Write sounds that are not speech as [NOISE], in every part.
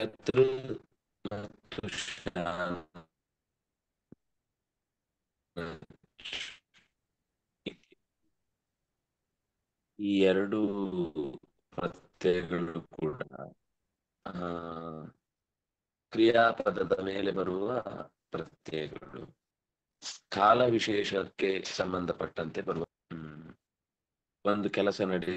ಶತ್ರು ಮತ್ತು ಈ ಎರಡು ಪ್ರತ್ಯಯಗಳು ಕೂಡ ಕ್ರಿಯಾಪದದ ಮೇಲೆ ಬರುವ ಪ್ರತ್ಯಯಗಳು ಕಾಲ ವಿಶೇಷಕ್ಕೆ ಸಂಬಂಧಪಟ್ಟಂತೆ ಬರುವ ಒಂದು ಕೆಲಸ ನಡೆ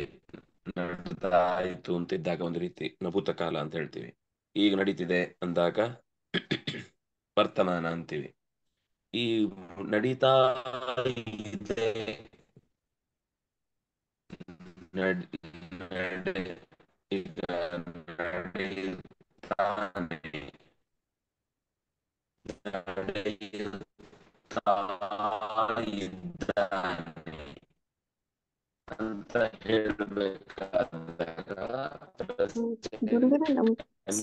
ನಡೆದಾಯಿತು ಅಂತ ಇದ್ದಾಗ ಒಂದು ರೀತಿ ನಭೂತ ಕಾಲ ಅಂತ ಹೇಳ್ತೀವಿ ಈಗ ನಡೀತಿದೆ ಅಂದಾಗ [CLEARS THROAT] ವರ್ತಮಾನ ಅಂತೀವಿ ಈ ನಡೀತಾ ಇದೆ ಅಂತ ಹೇಳಬೇಕಾದಾಗ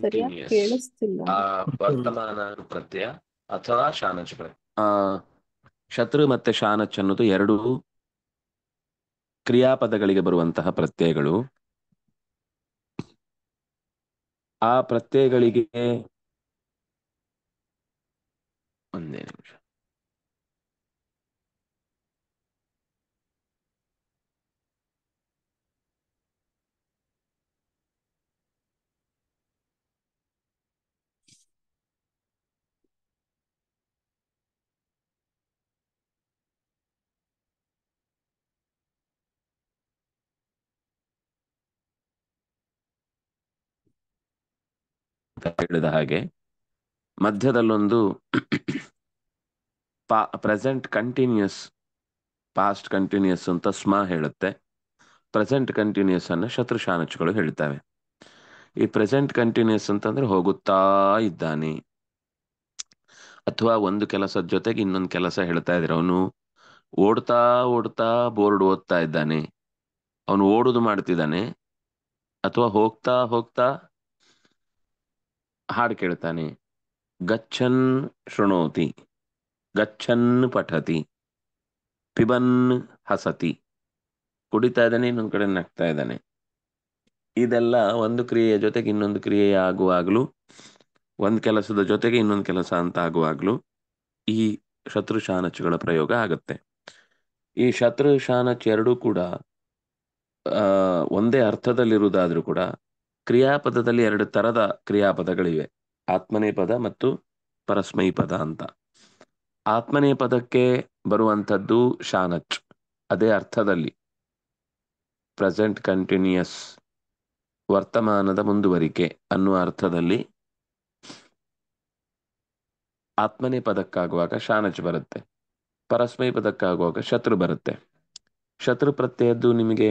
ಪ್ರತ್ಯಯ ವರ್ತಮಾನ ಪ್ರತ್ಯಯ ಅಥವಾ ಆ ಶತ್ರು ಮತ್ತೆ ಶಾನಚ್ ಅನ್ನೋದು ಎರಡು ಕ್ರಿಯಾಪದಗಳಿಗೆ ಬರುವಂತಹ ಪ್ರತ್ಯಯಗಳು ಆ ಪ್ರತ್ಯಯಗಳಿಗೆ ಒಂದೇ ನಿಮಿಷ ಹೇಳಿದ ಹಾಗೆ ಮಧ್ಯದಲ್ಲೊಂದು [CLEARS THROAT] ಪಾ ಪ್ರೆಸೆಂಟ್ ಕಂಟಿನ್ಯೂಸ್ ಪಾಸ್ಟ್ ಕಂಟಿನ್ಯೂಸ್ ಅಂತ ಸ್ಮ ಹೇಳುತ್ತೆ ಪ್ರೆಸೆಂಟ್ ಕಂಟಿನ್ಯೂಸ್ ಶತ್ರು ಶತ್ರುಶಾನಚಗಳು ಹೇಳ್ತವೆ ಈ ಪ್ರೆಸೆಂಟ್ ಕಂಟಿನ್ಯೂಸ್ ಅಂತಂದ್ರೆ ಹೋಗುತ್ತಾ ಇದ್ದಾನೆ ಅಥವಾ ಒಂದು ಕೆಲಸದ ಜೊತೆಗೆ ಇನ್ನೊಂದು ಕೆಲಸ ಹೇಳ್ತಾ ಇದ್ರೆ ಅವನು ಓಡ್ತಾ ಓಡ್ತಾ ಬೋರ್ಡ್ ಓದ್ತಾ ಇದ್ದಾನೆ ಅವನು ಓಡುದು ಮಾಡ್ತಿದ್ದಾನೆ ಅಥವಾ ಹೋಗ್ತಾ ಹೋಗ್ತಾ ಹಾಡು ಕೇಳ್ತಾನೆ ಗಚ್ಚನ್ ಶೃಣೋತಿ ಗಚ್ಚನ್ ಪಠತಿ ಪಿಬನ್ ಹಸತಿ ಕುಡಿತಾ ಇದ್ದಾನೆ ಇನ್ನೊಂದು ಕಡೆ ನಗ್ತಾ ಇದ್ದಾನೆ ಇದೆಲ್ಲ ಒಂದು ಕ್ರಿಯೆಯ ಜೊತೆಗೆ ಇನ್ನೊಂದು ಕ್ರಿಯೆ ಆಗುವಾಗಲೂ ಒಂದು ಕೆಲಸದ ಜೊತೆಗೆ ಇನ್ನೊಂದು ಕೆಲಸ ಅಂತ ಆಗುವಾಗ್ಲೂ ಈ ಶತ್ರು ಪ್ರಯೋಗ ಆಗುತ್ತೆ ಈ ಶತ್ರು ಎರಡೂ ಕೂಡ ಒಂದೇ ಅರ್ಥದಲ್ಲಿರುವುದಾದ್ರೂ ಕೂಡ ಕ್ರಿಯಾಪದದಲ್ಲಿ ಎರಡು ತರದ ಕ್ರಿಯಾಪದಗಳಿವೆ ಆತ್ಮನೇ ಪದ ಮತ್ತು ಪದ ಅಂತ ಆತ್ಮನೇ ಪದಕ್ಕೆ ಬರುವಂಥದ್ದು ಶಾನಚ್ ಅದೇ ಅರ್ಥದಲ್ಲಿ ಪ್ರೆಸೆಂಟ್ ಕಂಟಿನ್ಯೂಯಸ್ ವರ್ತಮಾನದ ಮುಂದುವರಿಕೆ ಅನ್ನುವ ಅರ್ಥದಲ್ಲಿ ಆತ್ಮನೇ ಪದಕ್ಕಾಗುವಾಗ ಶಾನಚ್ ಬರುತ್ತೆ ಪರಸ್ಮೈ ಪದಕ್ಕಾಗುವಾಗ ಶತ್ರು ಬರುತ್ತೆ ಶತ್ರು ಪ್ರತ್ಯಯದ್ದು ನಿಮಗೆ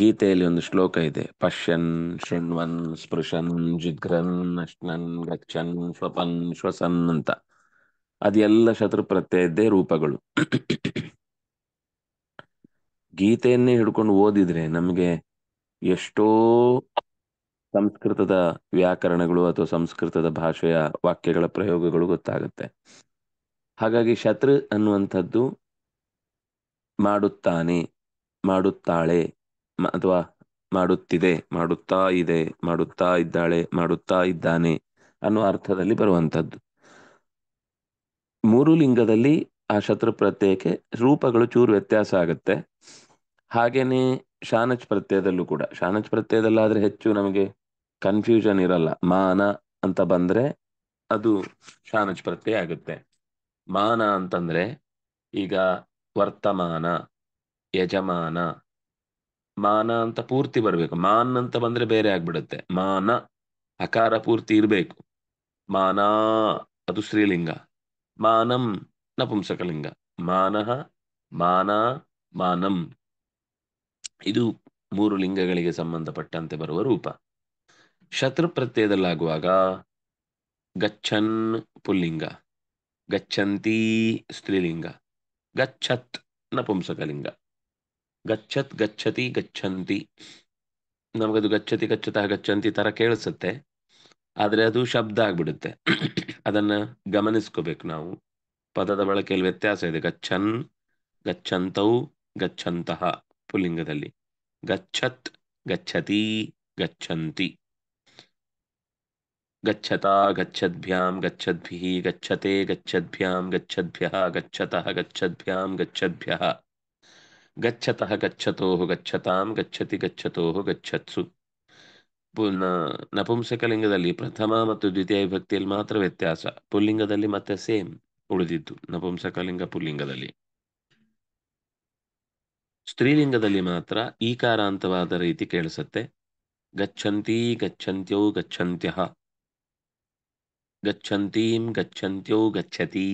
ಗೀತೆಯಲ್ಲಿ ಒಂದು ಶ್ಲೋಕ ಇದೆ ಪಶ್ಯನ್ ಶೃಣ್ವನ್ ಸ್ಪೃಶನ್ ಜಿಗ್ರನ್ ಅಶ್ನನ್ ಗಚ್ಚನ್ ಸ್ವಪನ್ ಶ್ವಸನ್ ಅಂತ ಅದೆಲ್ಲ ಶತ್ರು ಇದ್ದೇ ರೂಪಗಳು ಗೀತೆಯನ್ನೇ ಹಿಡ್ಕೊಂಡು ಓದಿದ್ರೆ ನಮಗೆ ಎಷ್ಟೋ ಸಂಸ್ಕೃತದ ವ್ಯಾಕರಣಗಳು ಅಥವಾ ಸಂಸ್ಕೃತದ ಭಾಷೆಯ ವಾಕ್ಯಗಳ ಪ್ರಯೋಗಗಳು ಗೊತ್ತಾಗುತ್ತೆ ಹಾಗಾಗಿ ಶತ್ರು ಅನ್ನುವಂಥದ್ದು ಮಾಡುತ್ತಾನೆ ಮಾಡುತ್ತಾಳೆ ಅಥವಾ ಮಾಡುತ್ತಿದೆ ಮಾಡುತ್ತಾ ಇದೆ ಮಾಡುತ್ತಾ ಇದ್ದಾಳೆ ಮಾಡುತ್ತಾ ಇದ್ದಾನೆ ಅನ್ನೋ ಅರ್ಥದಲ್ಲಿ ಬರುವಂತದ್ದು ಮೂರು ಲಿಂಗದಲ್ಲಿ ಆ ಶತ್ರು ಪ್ರತ್ಯಯಕ್ಕೆ ರೂಪಗಳು ಚೂರು ವ್ಯತ್ಯಾಸ ಆಗುತ್ತೆ ಹಾಗೇನೆ ಶಾನಚ್ ಪ್ರತ್ಯಯದಲ್ಲೂ ಕೂಡ ಶಾನಚ್ ಪ್ರತ್ಯಯದಲ್ಲಾದ್ರೆ ಹೆಚ್ಚು ನಮಗೆ ಕನ್ಫ್ಯೂಷನ್ ಇರಲ್ಲ ಮಾನ ಅಂತ ಬಂದ್ರೆ ಅದು ಶಾನಚ್ ಪ್ರತ್ಯಯ ಆಗುತ್ತೆ ಮಾನ ಅಂತಂದ್ರೆ ಈಗ ವರ್ತಮಾನ ಯಜಮಾನ ಮಾನ ಅಂತ ಪೂರ್ತಿ ಬರಬೇಕು ಮಾನ್ ಅಂತ ಬಂದ್ರೆ ಬೇರೆ ಆಗ್ಬಿಡುತ್ತೆ ಮಾನ ಅಕಾರ ಪೂರ್ತಿ ಇರಬೇಕು ಮಾನ ಅದು ಸ್ತ್ರೀಲಿಂಗ ಮಾನಂ ನಪುಂಸಕಲಿಂಗ ಮಾನಃ ಮಾನ ಮಾನಂ ಇದು ಮೂರು ಲಿಂಗಗಳಿಗೆ ಸಂಬಂಧಪಟ್ಟಂತೆ ಬರುವ ರೂಪ ಶತ್ರು ಪ್ರತ್ಯಯದಲ್ಲಾಗುವಾಗ ಗಚ್ಚನ್ ಪುಲ್ಲಿಂಗ ಗಚ್ಚಂತೀ ಸ್ತ್ರೀಲಿಂಗ ಗಚ್ಚತ್ ನಪುಂಸಕಲಿಂಗ ಗಚ್ಚತ್ ಗಚ್ಚತಿ ಗಚ್ಚಂತಿ ನಮಗದು ಗಚ್ಚತಿ ಗಚ್ಚತಃ ಗಚ್ಚಂತಿ ತರ ಕೇಳಿಸುತ್ತೆ ಆದರೆ ಅದು ಶಬ್ದ ಆಗ್ಬಿಡುತ್ತೆ ಅದನ್ನ ಗಮನಿಸ್ಕೋಬೇಕು ನಾವು ಪದದ ಬಳಕೆಯಲ್ಲಿ ವ್ಯತ್ಯಾಸ ಇದೆ ಗಚ್ಚನ್ ಗಚ್ಚಂತೌ ಗಚ್ಚಂತಹ ಪುಲಿಂಗದಲ್ಲಿ ಗಚ್ಚತ್ ಗಚ್ಚತಿ ಗಚ್ಚಂತಿ ಗಚ್ಚತಾ ಗಚ್ಚದ್ಭ್ಯಾಂ ಗಚ್ಚದ್ಭಿ ಗಚ್ಚತೆ ಗಚ್ಚದ್ಭ್ಯಾಂ ಗಚ್ಚದ್ಭ್ಯಃ ಗಚ್ಚತಃ ಗಚ್ಚದ್ಭ್ಯಾಂ ಗಚ್ಚದ್ಭ್ಯಃ ಗಚ್ಚತಃ ಗಚ್ಚತೋ ಗಚ್ಚತಾಂ ಗಚ್ಚತಿ ಗಚ್ಚತೋ ಗಚ್ಚತ್ಸು ಪುನ ನಪುಂಸಕಲಿಂಗದಲ್ಲಿ ಪ್ರಥಮ ಮತ್ತು ದ್ವಿತೀಯ ವಿಭಕ್ತಿಯಲ್ಲಿ ಮಾತ್ರ ವ್ಯತ್ಯಾಸ ಪುಲ್ಲಿಂಗದಲ್ಲಿ ಮತ್ತೆ ಸೇಮ್ ಉಳಿದಿದ್ದು ನಪುಂಸಕಲಿಂಗ ಪುಲ್ಲಿಂಗದಲ್ಲಿ ಸ್ತ್ರೀಲಿಂಗದಲ್ಲಿ ಮಾತ್ರ ಈಕಾರಾಂತವಾದ ರೀತಿ ಕೇಳಿಸತ್ತೆ ಗಚ್ಚಂತೀ ಗಚ್ಚಂತ್ಯೌ ಗಚ್ಚಂತ್ಯ ಗಚ್ಚಂತೀಂ ಗಚ್ಚಂತ್ಯೌ ಗಚ್ಚತೀ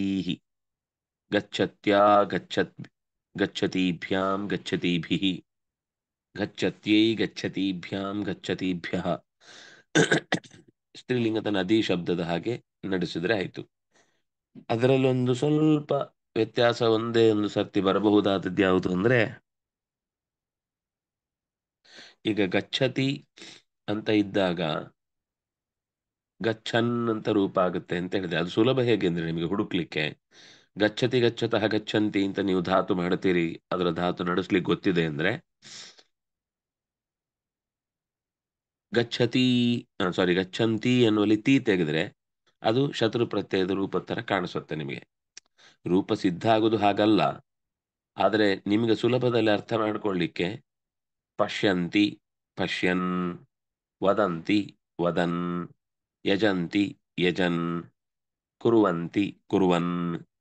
ಗಚ್ಚತ್ಯ ಗಚ್ಚತ್ ಗಚ್ಚತೀಭ್ಯಾಂ ಗಚ್ಚತೀಭಿ ಗಚ್ಚತ್ಯೈ ಗಚ್ಚತೀಭ್ಯಾಂ ಗಚ್ಚತೀಭ್ಯ ಸ್ತ್ರೀಲಿಂಗದ ನದಿ ಶಬ್ದದ ಹಾಗೆ ನಡೆಸಿದ್ರೆ ಆಯ್ತು ಅದರಲ್ಲೊಂದು ಸ್ವಲ್ಪ ವ್ಯತ್ಯಾಸ ಒಂದೇ ಒಂದು ಸರ್ತಿ ಬರಬಹುದಾದದ್ದು ಯಾವುದು ಅಂದ್ರೆ ಈಗ ಗಚ್ಚತಿ ಅಂತ ಇದ್ದಾಗ ಗಚ್ಚನ್ ಅಂತ ರೂಪ ಆಗುತ್ತೆ ಅಂತ ಹೇಳಿದೆ ಅದು ಸುಲಭ ಹೇಗೆ ಅಂದ್ರೆ ನಿಮಗೆ ಹುಡುಕ್ಲಿಕ್ಕೆ ಗಚ್ಚತಿ ಗಚ್ಚತಃ ಗಚ್ಚಂತಿ ಅಂತ ನೀವು ಧಾತು ಮಾಡ್ತೀರಿ ಅದರ ಧಾತು ನಡೆಸ್ಲಿಕ್ಕೆ ಗೊತ್ತಿದೆ ಅಂದ್ರೆ ಗಚ್ಚತಿ ಸಾರಿ ಗಚ್ಚಂತಿ ಎನ್ನುವಲ್ಲಿ ತೀ ತೆಗೆದ್ರೆ ಅದು ಶತ್ರು ಪ್ರತ್ಯಯದ ರೂಪ ತರ ಕಾಣಿಸುತ್ತೆ ನಿಮಗೆ ರೂಪ ಸಿದ್ಧ ಆಗೋದು ಹಾಗಲ್ಲ ಆದರೆ ನಿಮಗೆ ಸುಲಭದಲ್ಲಿ ಅರ್ಥ ಮಾಡ್ಕೊಳ್ಳಿಕ್ಕೆ ಪಶ್ಯಂತಿ ಪಶ್ಯನ್ ವದಂತಿ ವದನ್ ಯಜಂತಿ ಯಜನ್ ಕುರುವಂತಿ ಕುರುವನ್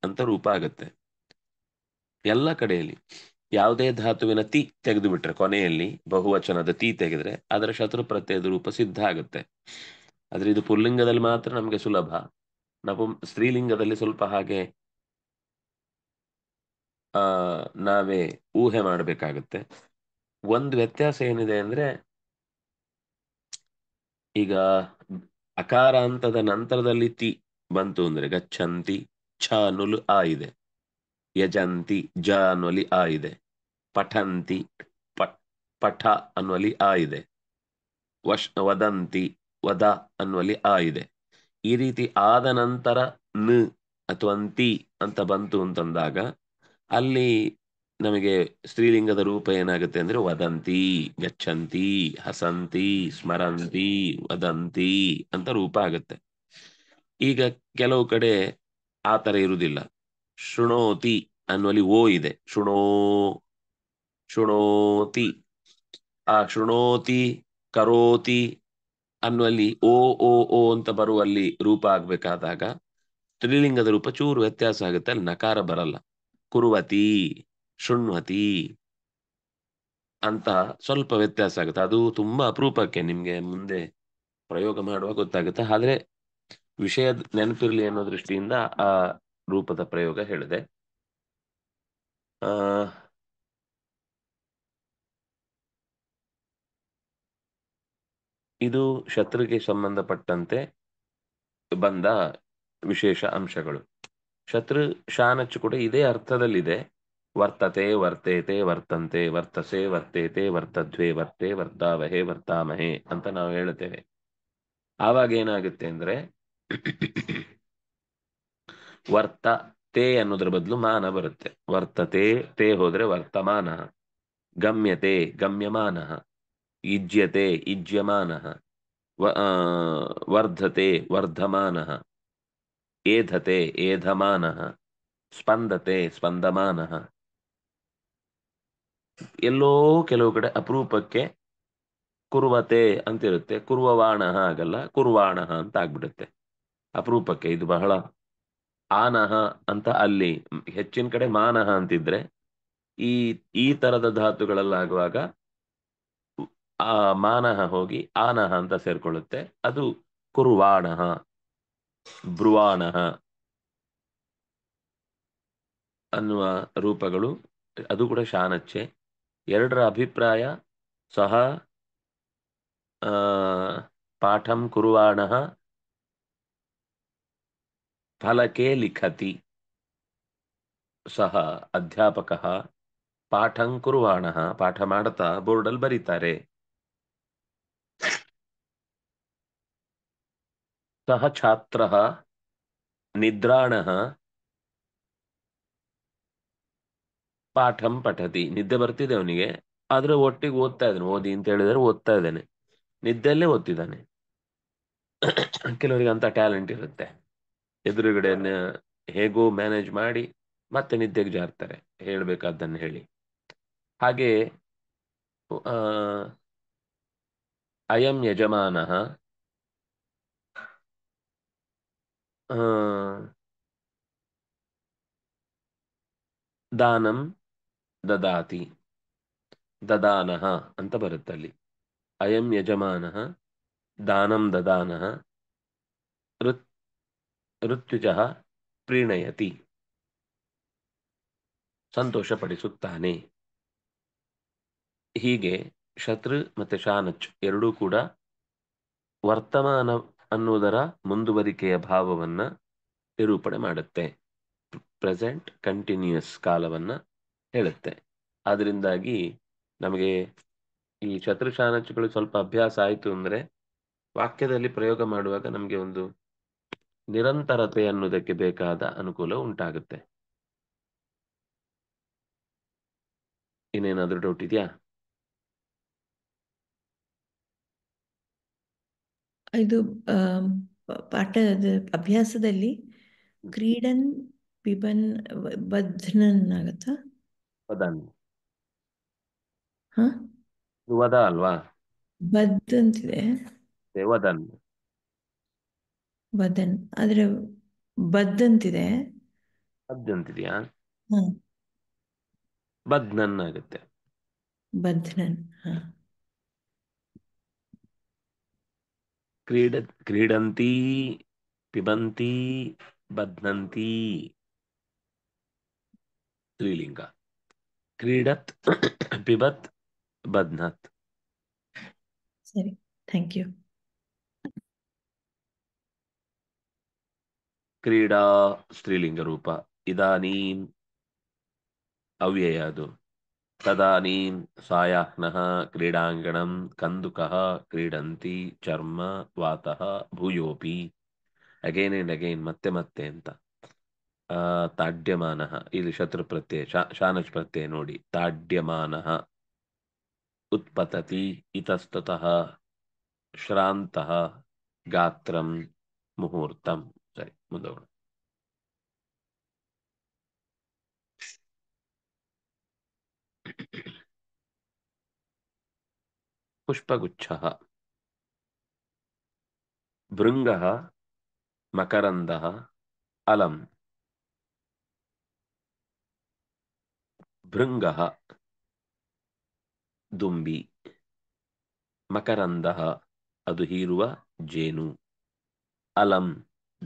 ಅಂತ ರೂಪ ಆಗುತ್ತೆ ಎಲ್ಲ ಕಡೆಯಲ್ಲಿ ಯಾವುದೇ ಧಾತುವಿನ ತಿ ತೆಗೆದು ಬಿಟ್ರೆ ಕೊನೆಯಲ್ಲಿ ಬಹುವಚನದ ತಿ ತೆಗೆದ್ರೆ ಅದರ ಶತ್ರು ಪ್ರತ್ಯಯದ ರೂಪ ಸಿದ್ಧ ಆಗುತ್ತೆ ಆದ್ರೆ ಇದು ಪುಲ್ಲಿಂಗದಲ್ಲಿ ಮಾತ್ರ ನಮ್ಗೆ ಸುಲಭ ನಪುಂ ಸ್ತ್ರೀಲಿಂಗದಲ್ಲಿ ಸ್ವಲ್ಪ ಹಾಗೆ ಆ ನಾವೇ ಊಹೆ ಮಾಡಬೇಕಾಗುತ್ತೆ ಒಂದು ವ್ಯತ್ಯಾಸ ಏನಿದೆ ಅಂದ್ರೆ ಈಗ ಅಕಾರಾಂತದ ನಂತರದಲ್ಲಿ ತಿ ಬಂತು ಅಂದ್ರೆ ಗಚ್ಚಂತಿ ಛಾನುಲು ಆ ಇದೆ ಯಜಂತಿ ಜ ಅನ್ನುವಲ್ಲಿ ಆ ಇದೆ ಪಠಂತಿ ಪಠ ಅನ್ನುವಲ್ಲಿ ಆ ಇದೆ ವಶ್ ವದಂತಿ ವದ ಅನ್ನುವಲ್ಲಿ ಆ ಇದೆ ಈ ರೀತಿ ಆದ ನಂತರ ನ ಅಥವಾ ಅಂತಿ ಅಂತ ಬಂತು ಅಂತಂದಾಗ ಅಲ್ಲಿ ನಮಗೆ ಸ್ತ್ರೀಲಿಂಗದ ರೂಪ ಏನಾಗುತ್ತೆ ಅಂದ್ರೆ ವದಂತಿ ಗಚ್ಚಂತಿ ಹಸಂತಿ ಸ್ಮರಂತಿ ವದಂತಿ ಅಂತ ರೂಪ ಆಗುತ್ತೆ ಈಗ ಕೆಲವು ಕಡೆ ಆ ತರ ಇರುವುದಿಲ್ಲ ಶೃಣೋತಿ ಅನ್ನುವಲ್ಲಿ ಓ ಇದೆ ಶೃಣೋ ಶೃಣೋತಿ ಆ ಶೃಣೋತಿ ಕರೋತಿ ಅನ್ನುವಲ್ಲಿ ಓ ಓ ಓ ಅಂತ ಬರುವಲ್ಲಿ ರೂಪ ಆಗ್ಬೇಕಾದಾಗ ತ್ರಿಲಿಂಗದ ರೂಪ ಚೂರು ವ್ಯತ್ಯಾಸ ಆಗುತ್ತೆ ಅಲ್ಲಿ ನಕಾರ ಬರಲ್ಲ ಕುರುವತಿ ಶೃಣ್ವತಿ ಅಂತ ಸ್ವಲ್ಪ ವ್ಯತ್ಯಾಸ ಆಗುತ್ತೆ ಅದು ತುಂಬಾ ಅಪರೂಪಕ್ಕೆ ನಿಮ್ಗೆ ಮುಂದೆ ಪ್ರಯೋಗ ಮಾಡುವಾಗ ಗೊತ್ತಾಗುತ್ತೆ ಆದ್ರೆ ವಿಷಯ ನೆನಪಿರಲಿ ಅನ್ನೋ ದೃಷ್ಟಿಯಿಂದ ಆ ರೂಪದ ಪ್ರಯೋಗ ಹೇಳಿದೆ ಆ ಇದು ಶತ್ರುಗೆ ಸಂಬಂಧಪಟ್ಟಂತೆ ಬಂದ ವಿಶೇಷ ಅಂಶಗಳು ಶತ್ರು ಶಾನಚ್ಚು ಕೂಡ ಇದೇ ಅರ್ಥದಲ್ಲಿದೆ ವರ್ತತೆ ವರ್ತೇತೆ ವರ್ತಂತೆ ವರ್ತಸೆ ವರ್ತೇತೆ ವರ್ತದ್ವೆ ವರ್ತೆ ವರ್ತಾವಹೆ ವರ್ತಾಮಹೆ ಅಂತ ನಾವು ಹೇಳುತ್ತೇವೆ ಆವಾಗ ಏನಾಗುತ್ತೆ ಅಂದ್ರೆ [COUGHS] ವರ್ತ ತೇ ಅನ್ನೋದ್ರ ಬದಲು ಮಾನ ಬರುತ್ತೆ ವರ್ತತೆ ತೇ ಹೋದ್ರೆ ವರ್ತಮಾನ ಗಮ್ಯತೆ ಗಮ್ಯಮಾನ ಇಜ್ಯತೆ ಇಜ್ಯಮಾನ ವರ್ಧತೆ ವರ್ಧಮಾನ ಏಧತೆ ಏಧಮಾನ ಸ್ಪಂದತೆ ಸ್ಪಂದಮಾನ ಎಲ್ಲೋ ಕೆಲವು ಕಡೆ ಅಪರೂಪಕ್ಕೆ ಕುರುವತೆ ಅಂತಿರುತ್ತೆ ಕುರುವವಾಣ ಆಗಲ್ಲ ಕುರುವಾಣ ಅಂತ ಆಗ್ಬಿಡುತ್ತೆ ಅಪರೂಪಕ್ಕೆ ಇದು ಬಹಳ ಆನಹ ಅಂತ ಅಲ್ಲಿ ಹೆಚ್ಚಿನ ಕಡೆ ಮಾನಹ ಅಂತಿದ್ರೆ ಈ ಈ ತರದ ಧಾತುಗಳಲ್ಲಾಗುವಾಗ ಆ ಮಾನಹ ಹೋಗಿ ಆನಹ ಅಂತ ಸೇರ್ಕೊಳ್ಳುತ್ತೆ ಅದು ಕುರುವಾಣ ಬ್ರುವಾಣ ಅನ್ನುವ ರೂಪಗಳು ಅದು ಕೂಡ ಶಾನಚ್ಚೆ ಎರಡರ ಅಭಿಪ್ರಾಯ ಸಹ ಪಾಠಂ ಕುರುವಾಣಃ ಫಲಕೆ ಲಿಖತಿ ಸಹ ಅಧ್ಯಾಪಕ ಪಾಠಂ ಕುರುವಾಣ ಪಾಠ ಮಾಡ್ತಾ ಬೋರ್ಡಲ್ಲಿ ಬರೀತಾರೆ ಸಹ ಛಾತ್ರ ನಿದ್ರಾಣ ಪಾಠಂ ಪಠತಿ ನಿದ್ದೆ ಬರ್ತಿದೆ ಅವನಿಗೆ ಆದ್ರೆ ಒಟ್ಟಿಗೆ ಓದ್ತಾ ಇದ್ದಾನೆ ಓದಿ ಅಂತ ಹೇಳಿದ್ರೆ ಓದ್ತಾ ಇದ್ದಾನೆ ನಿದ್ದೆಯಲ್ಲೇ ಓದ್ತಿದ್ದಾನೆ ಕೆಲವರಿಗೆ ಅಂತ ಟ್ಯಾಲೆಂಟ್ ಇರುತ್ತೆ ಎದುರುಗಡೆಯನ್ನ ಹೇಗೋ ಮ್ಯಾನೇಜ್ ಮಾಡಿ ಮತ್ತೆ ನಿದ್ದೆಗೆ ಜಾರ್ತಾರೆ ಹೇಳಬೇಕಾದ್ದನ್ನು ಹೇಳಿ ಹಾಗೆ ಅಯಂ ಯಜಮಾನ ದಾನಂ ದದಾತಿ ದದಾನಃ ಅಂತ ಬರುತ್ತಲ್ಲಿ ಅಯಂ ಯಜಮಾನ ದಾನಂ ದದಾನಃ ಋತ್ ಋತ್ಯುಜ ಪ್ರೀಣಯತಿ ಸಂತೋಷಪಡಿಸುತ್ತಾನೆ ಹೀಗೆ ಶತ್ರು ಮತ್ತು ಶಾನಚ್ ಎರಡೂ ಕೂಡ ವರ್ತಮಾನ ಅನ್ನುವುದರ ಮುಂದುವರಿಕೆಯ ಭಾವವನ್ನ ನಿರೂಪಣೆ ಮಾಡುತ್ತೆ ಪ್ರೆಸೆಂಟ್ ಕಂಟಿನ್ಯೂಯಸ್ ಕಾಲವನ್ನ ಹೇಳುತ್ತೆ ಆದ್ರಿಂದಾಗಿ ನಮಗೆ ಈ ಶತ್ರು ಶಾನಚ್ಗಳು ಸ್ವಲ್ಪ ಅಭ್ಯಾಸ ಆಯಿತು ಅಂದರೆ ವಾಕ್ಯದಲ್ಲಿ ಪ್ರಯೋಗ ಮಾಡುವಾಗ ನಮಗೆ ಒಂದು ನಿರಂತರತೆ ಅನ್ನೋದಕ್ಕೆ ಬೇಕಾದ ಅನುಕೂಲ ಉಂಟಾಗುತ್ತೆ ಇನ್ನೇನಾದ್ರೂ ಡೌಟ್ ಇದೆಯಾ ಇದು ಪಾಠ ಅಭ್ಯಾಸದಲ್ಲಿ ಕ್ರೀಡನ್ ಪಿಬನ್ ಬದ್ಧನನ್ ವದನ್ ಅಲ್ವಾ ಅಂತಿದೆ ಬದನ್ ಆದ್ರೆ ಬದ್ ಅಂತಿದೆ ಬದ್ ಬದ್ನನ್ ಆಗುತ್ತೆ ಬದ್ನನ್ ಕ್ರೀಡ ಕ್ರೀಡಂತಿ ಪಿಬಂತಿ ಬದ್ನಂತಿ ಸ್ತ್ರೀಲಿಂಗ ಕ್ರೀಡತ್ ಪಿಬತ್ ಬದ್ನತ್ ಸರಿ ಥ್ಯಾಂಕ್ ಯು ಕ್ರೀಡಾ ರೂಪ ಇದಾನೀಂ ಅವ್ಯಯ ಅದು ತದಾನೀಂ ಸಾಯಾಹ್ನಃ ಕ್ರೀಡಾಂಗಣಂ ಕಂದುಕಃ ಕ್ರೀಡಂತಿ ಚರ್ಮ ವಾತಃ ಭೂಯೋಪಿ ಅಗೇನ್ ಅಂಡ್ ಅಗೇನ್ ಮತ್ತೆ ಮತ್ತೆ ಅಂತ ತಾಡ್ಯಮಾನ ಇಲ್ಲಿ ಶತ್ರು ಪ್ರತ್ಯಯ ಶಾನಜ್ ಪ್ರತ್ಯಯ ನೋಡಿ ತಾಡ್ಯಮಾನ ಉತ್ಪತತಿ ಇತಸ್ತತಃ ಶ್ರಾಂತ ಗಾತ್ರಂ ಮುಹೂರ್ತಂ Mundo. पुष्पगुच्छः भृङ्गः मकरन्दः अलम् भृङ्गः ದುಂಬಿ ಮಕರಂದ ಅದು ಹೀರುವ ಜೇನು